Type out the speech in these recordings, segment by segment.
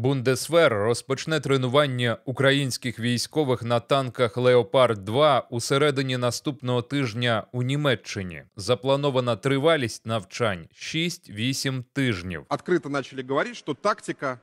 Бундесвер розпочне тренування українських військових на танках Леопард 2 у середині наступного тижня у Німеччині. Запланована тривалість навчань 6-8 тижнів. Відкрито почали говорити, що тактика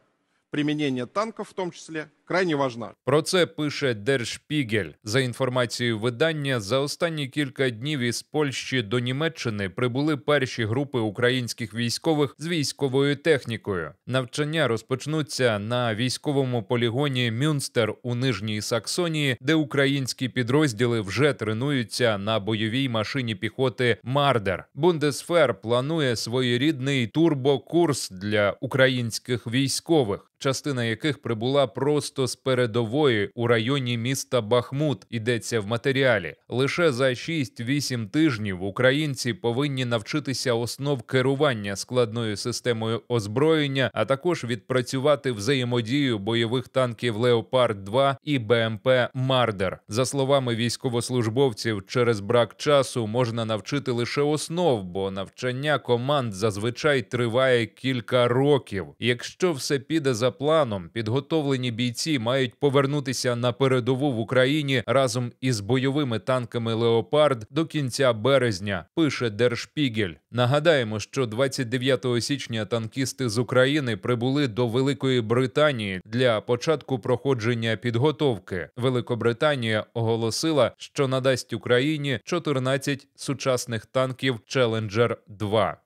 примінення танків, в тому числі Крайні важна. Про це пише Держпігель за інформацією видання. За останні кілька днів із Польщі до Німеччини прибули перші групи українських військових з військовою технікою. Навчання розпочнуться на військовому полігоні Мюнстер у Нижній Саксонії, де українські підрозділи вже тренуються на бойовій машині піхоти Мардер. Бундесфер планує своєрідний турбокурс для українських військових, частина яких прибула просто просто з передової у районі міста Бахмут йдеться в матеріалі. Лише за 6-8 тижнів українці повинні навчитися основ керування складною системою озброєння, а також відпрацювати взаємодію бойових танків Леопард 2 і БМП Мардер. За словами військовослужбовців, через брак часу можна навчити лише основ, бо навчання команд зазвичай триває кілька років. Якщо все піде за планом, підготовлені бійці бійці мають повернутися на передову в Україні разом із бойовими танками Леопард до кінця березня. Пише Держпігель. Нагадаємо, що 29 січня танкісти з України прибули до Великої Британії для початку проходження підготовки. Великобританія оголосила, що надасть Україні 14 сучасних танків Челенджер 2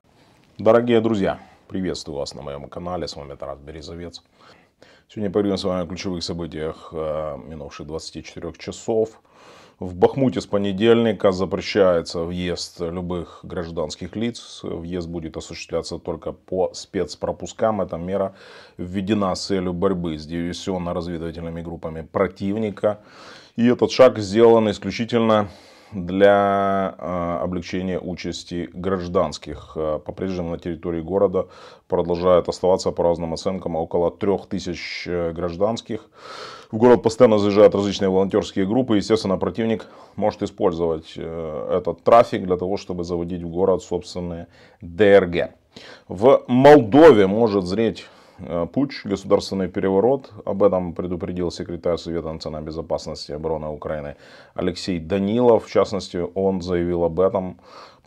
Дорогі друзі, приветствую вас на моєму каналі. С вами Тарас Березовец. Сегодня поговорим с вами о ключевых событиях э, минувших 24 часов. В Бахмуте с понедельника запрещается въезд любых гражданских лиц. Въезд будет осуществляться только по спецпропускам. Эта мера введена с целью борьбы с диверсионно-разведывательными группами противника. И этот шаг сделан исключительно для а, облегчения участи гражданских. А, по-прежнему на территории города продолжает оставаться, по разным оценкам, около 3000 э, гражданских. В город постоянно заезжают различные волонтерские группы. Естественно, противник может использовать э, этот трафик для того, чтобы заводить в город собственные ДРГ. В Молдове может зреть Э, путч, государственный переворот. Об этом предупредил секретарь Совета национальной безопасности и обороны Украины Алексей Данилов. В частности, он заявил об этом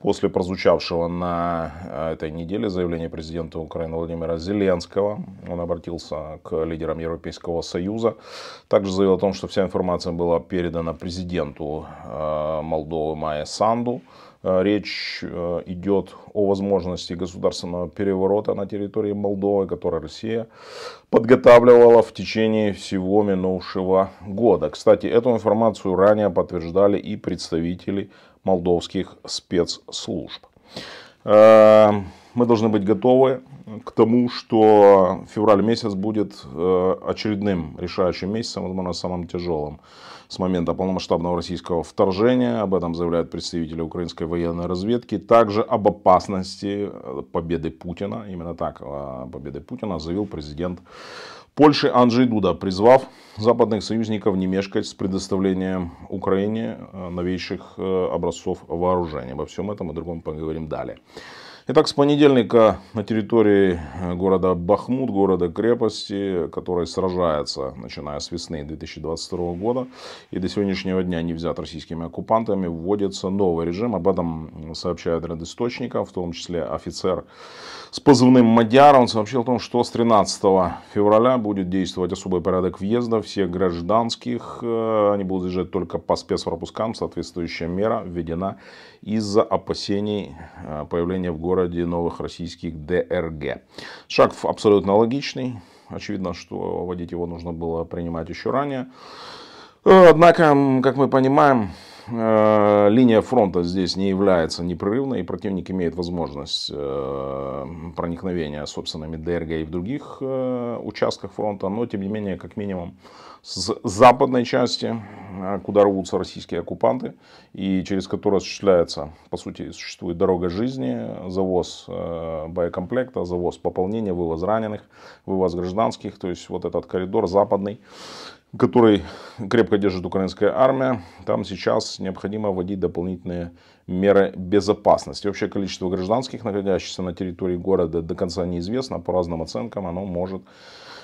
после прозвучавшего на э, этой неделе заявления президента Украины Владимира Зеленского, он обратился к лидерам Европейского Союза. Также заявил о том, что вся информация была передана президенту э, Молдовы Майя Санду. Э, речь э, идет о возможности государственного переворота на территории Молдовы, который Россия подготавливала в течение всего минувшего года. Кстати, эту информацию ранее подтверждали и представители молдовских спецслужб. Э, мы должны быть готовы к тому, что февраль месяц будет очередным решающим месяцем, возможно, самым тяжелым с момента полномасштабного российского вторжения. Об этом заявляют представители украинской военной разведки. Также об опасности э, победы Путина. Именно так, э, победы Путина заявил президент Польши Анджей Дуда, призвав западных союзников не мешкать с предоставлением Украине э, новейших образцов вооружения. Обо всем этом и другом поговорим далее. Итак, с понедельника на территории э, города Бахмут, города-крепости, который сражается, начиная с весны 2022 года и до сегодняшнего дня не взят российскими оккупантами, вводится новый режим. Об этом сообщают ряд источников, в том числе офицер с позывным Мадьяр. Он сообщил о том, что с 13 февраля будет действовать особый порядок въезда всех гражданских. Э, они будут заезжать только по спецпропускам. Соответствующая мера введена из-за опасений э, появления в городе новых российских ДРГ. Шаг абсолютно логичный. Очевидно, что вводить его нужно было принимать еще ранее. Однако, как мы понимаем, э, линия фронта здесь не является непрерывной, и противник имеет возможность э, проникновения собственными ДРГ и в других э, участках фронта, но тем не менее, как минимум, с западной части, куда рвутся российские оккупанты, и через которую осуществляется, по сути, существует дорога жизни, завоз боекомплекта, завоз пополнения, вывоз раненых, вывоз гражданских, то есть вот этот коридор западный, который крепко держит украинская армия, там сейчас необходимо вводить дополнительные меры безопасности. Общее количество гражданских, находящихся на территории города, до конца неизвестно. По разным оценкам оно может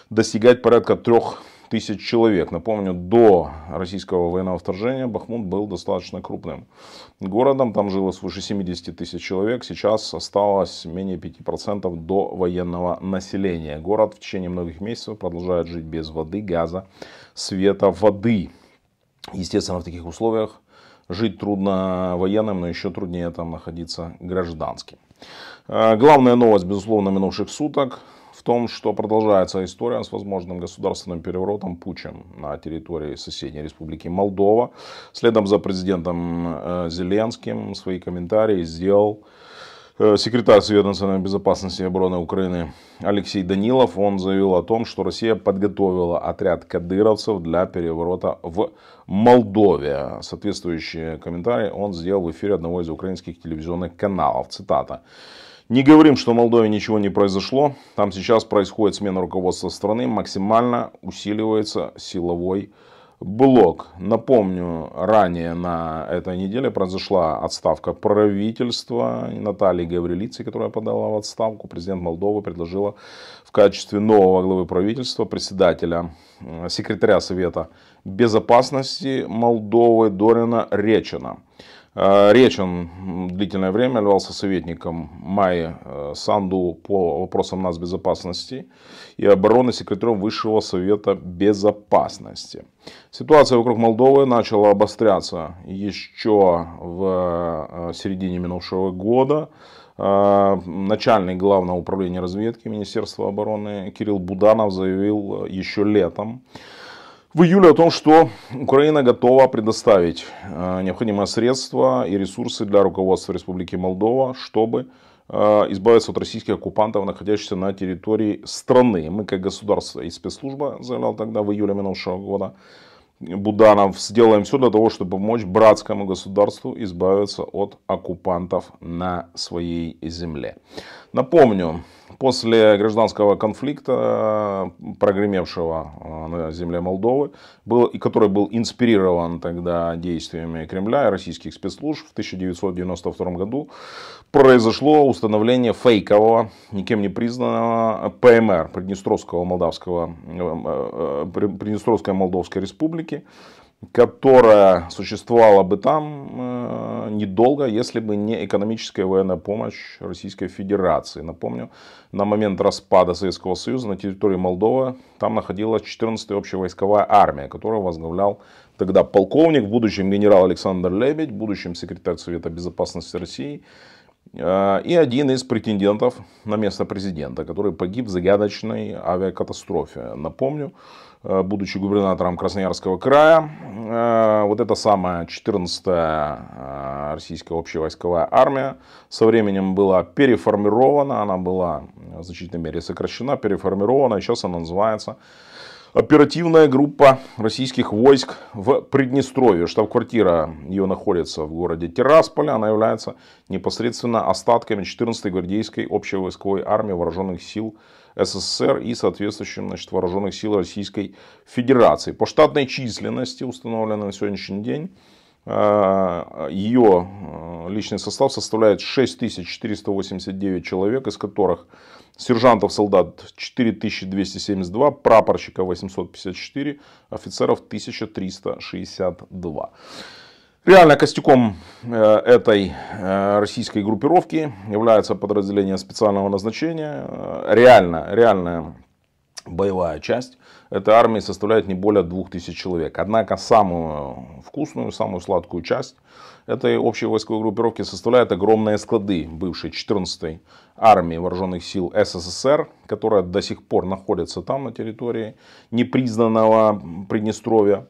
достигать порядка трех тысяч человек. Напомню, до российского военного вторжения Бахмут был достаточно крупным городом. Там жило свыше 70 тысяч человек. Сейчас осталось менее 5% до военного населения. Город в течение многих месяцев продолжает жить без воды, газа, света, воды. Естественно, в таких условиях жить трудно военным, но еще труднее там находиться гражданским. Э, главная новость, безусловно, минувших суток в том, что продолжается история с возможным государственным переворотом Пучем на территории соседней республики Молдова. Следом за президентом э, Зеленским свои комментарии сделал э, секретарь Совета национальной безопасности и обороны Украины Алексей Данилов, он заявил о том, что Россия подготовила отряд кадыровцев для переворота в Молдове. Соответствующие комментарии он сделал в эфире одного из украинских телевизионных каналов. Цитата. Не говорим, что в Молдове ничего не произошло. Там сейчас происходит смена руководства страны. Максимально усиливается силовой блок. Напомню, ранее на этой неделе произошла отставка правительства Натальи Гаврилицы, которая подала в отставку. Президент Молдовы предложила в качестве нового главы правительства председателя, э, секретаря Совета Безопасности Молдовы Дорина Речина. Э, Речен длительное время являлся советником Майи э, Санду по вопросам нас безопасности и обороны секретарем Высшего Совета Безопасности. Ситуация вокруг Молдовы начала обостряться еще в э, середине минувшего года. Начальник Главного управления разведки Министерства обороны Кирилл Буданов заявил еще летом, в июле о том, что Украина готова предоставить э, необходимые средства и ресурсы для руководства Республики Молдова, чтобы э, избавиться от российских оккупантов, находящихся на территории страны. Мы как государство и спецслужба, заявлял тогда в июле минувшего года, Буданов, сделаем все для того, чтобы помочь братскому государству избавиться от оккупантов на своей земле. Напомню, после гражданского конфликта, э, прогремевшего э, на земле Молдовы, был, и который был инспирирован тогда действиями Кремля и российских спецслужб, в 1992 году произошло установление фейкового, никем не признанного ПМР, Приднестровского Молдавского, э, Приднестровской Молдовской Республики, которая существовала бы там э, недолго, если бы не экономическая военная помощь Российской Федерации. Напомню, на момент распада Советского Союза на территории Молдовы там находилась 14-я общевойсковая армия, которую возглавлял тогда полковник, в будущем генерал Александр Лебедь, в секретарь Совета Безопасности России – а, и один из претендентов на место президента, который погиб в загадочной авиакатастрофе. Напомню, а, будучи губернатором Красноярского края, а, вот эта самая 14-я российская общевойсковая армия со временем была переформирована, она была в значительной мере сокращена, переформирована, сейчас она называется Оперативная группа российских войск в Приднестровье. Штаб-квартира ее находится в городе Тирасполе. Она является непосредственно остатками 14-й гвардейской общевойсковой армии вооруженных сил СССР и соответствующим значит, вооруженных сил Российской Федерации. По штатной численности установленной на сегодняшний день а, Ее а, личный состав составляет 6489 человек, из которых сержантов-солдат 4272, прапорщика 854, офицеров 1362. Реально костяком э, этой э, российской группировки является подразделение специального назначения. Э, реально, реальная боевая часть этой армии составляет не более 2000 человек. Однако самую вкусную, самую сладкую часть этой общей войсковой группировки составляют огромные склады бывшей 14-й армии вооруженных сил СССР, которая до сих пор находится там на территории непризнанного Приднестровья.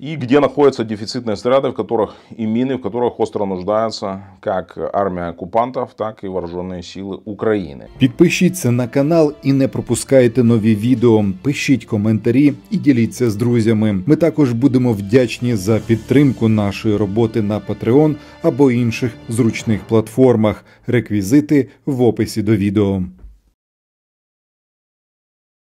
и где находятся дефицитные страты, в которых и мины, в которых остро нуждаются как армія окупантів, так і вооружені сили України. Підпишіться на канал і не пропускайте нові відео. Пишіть коментарі і діліться з друзями. Ми також будемо вдячні за підтримку нашої роботи на Patreon або інших зручних платформах. Реквізити в описі до відео.